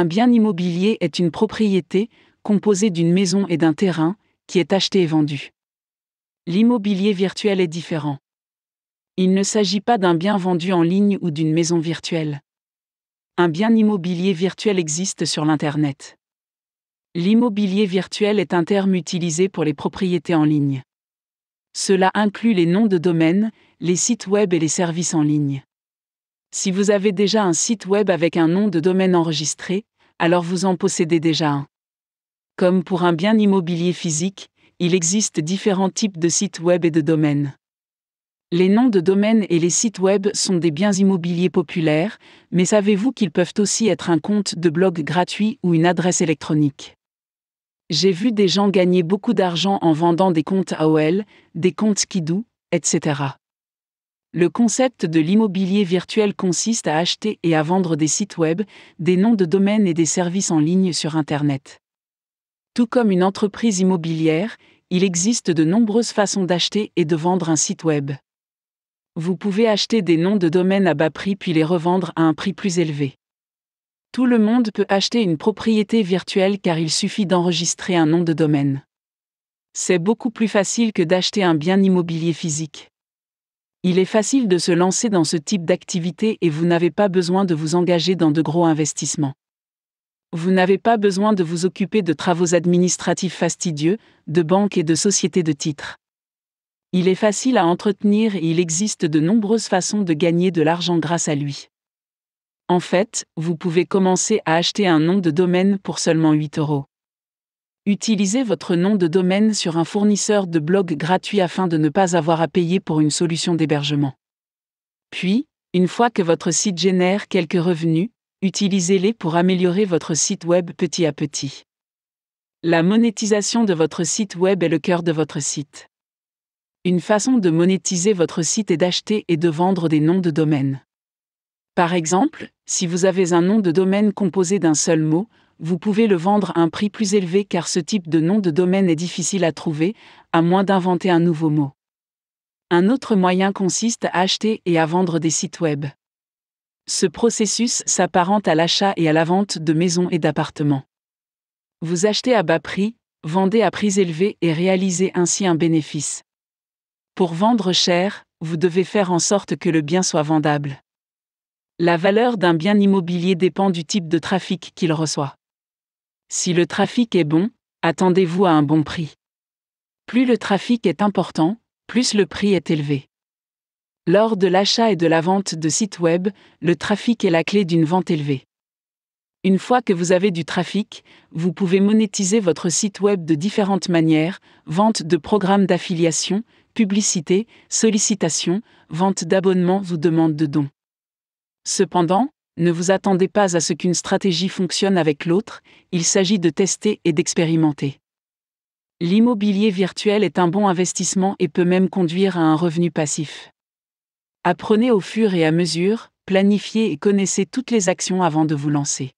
Un bien immobilier est une propriété, composée d'une maison et d'un terrain, qui est acheté et vendu. L'immobilier virtuel est différent. Il ne s'agit pas d'un bien vendu en ligne ou d'une maison virtuelle. Un bien immobilier virtuel existe sur l'Internet. L'immobilier virtuel est un terme utilisé pour les propriétés en ligne. Cela inclut les noms de domaines, les sites web et les services en ligne. Si vous avez déjà un site web avec un nom de domaine enregistré, alors vous en possédez déjà un. Comme pour un bien immobilier physique, il existe différents types de sites web et de domaines. Les noms de domaines et les sites web sont des biens immobiliers populaires, mais savez-vous qu'ils peuvent aussi être un compte de blog gratuit ou une adresse électronique J'ai vu des gens gagner beaucoup d'argent en vendant des comptes AOL, des comptes Kidoo, etc. Le concept de l'immobilier virtuel consiste à acheter et à vendre des sites web, des noms de domaines et des services en ligne sur Internet. Tout comme une entreprise immobilière, il existe de nombreuses façons d'acheter et de vendre un site web. Vous pouvez acheter des noms de domaines à bas prix puis les revendre à un prix plus élevé. Tout le monde peut acheter une propriété virtuelle car il suffit d'enregistrer un nom de domaine. C'est beaucoup plus facile que d'acheter un bien immobilier physique. Il est facile de se lancer dans ce type d'activité et vous n'avez pas besoin de vous engager dans de gros investissements. Vous n'avez pas besoin de vous occuper de travaux administratifs fastidieux, de banques et de sociétés de titres. Il est facile à entretenir et il existe de nombreuses façons de gagner de l'argent grâce à lui. En fait, vous pouvez commencer à acheter un nom de domaine pour seulement 8 euros. Utilisez votre nom de domaine sur un fournisseur de blog gratuit afin de ne pas avoir à payer pour une solution d'hébergement. Puis, une fois que votre site génère quelques revenus, utilisez-les pour améliorer votre site web petit à petit. La monétisation de votre site web est le cœur de votre site. Une façon de monétiser votre site est d'acheter et de vendre des noms de domaine. Par exemple, si vous avez un nom de domaine composé d'un seul mot, vous pouvez le vendre à un prix plus élevé car ce type de nom de domaine est difficile à trouver, à moins d'inventer un nouveau mot. Un autre moyen consiste à acheter et à vendre des sites web. Ce processus s'apparente à l'achat et à la vente de maisons et d'appartements. Vous achetez à bas prix, vendez à prix élevé et réalisez ainsi un bénéfice. Pour vendre cher, vous devez faire en sorte que le bien soit vendable. La valeur d'un bien immobilier dépend du type de trafic qu'il reçoit. Si le trafic est bon, attendez-vous à un bon prix. Plus le trafic est important, plus le prix est élevé. Lors de l'achat et de la vente de sites web, le trafic est la clé d'une vente élevée. Une fois que vous avez du trafic, vous pouvez monétiser votre site web de différentes manières, vente de programmes d'affiliation, publicité, sollicitation, vente d'abonnements ou demande de dons. Cependant, ne vous attendez pas à ce qu'une stratégie fonctionne avec l'autre, il s'agit de tester et d'expérimenter. L'immobilier virtuel est un bon investissement et peut même conduire à un revenu passif. Apprenez au fur et à mesure, planifiez et connaissez toutes les actions avant de vous lancer.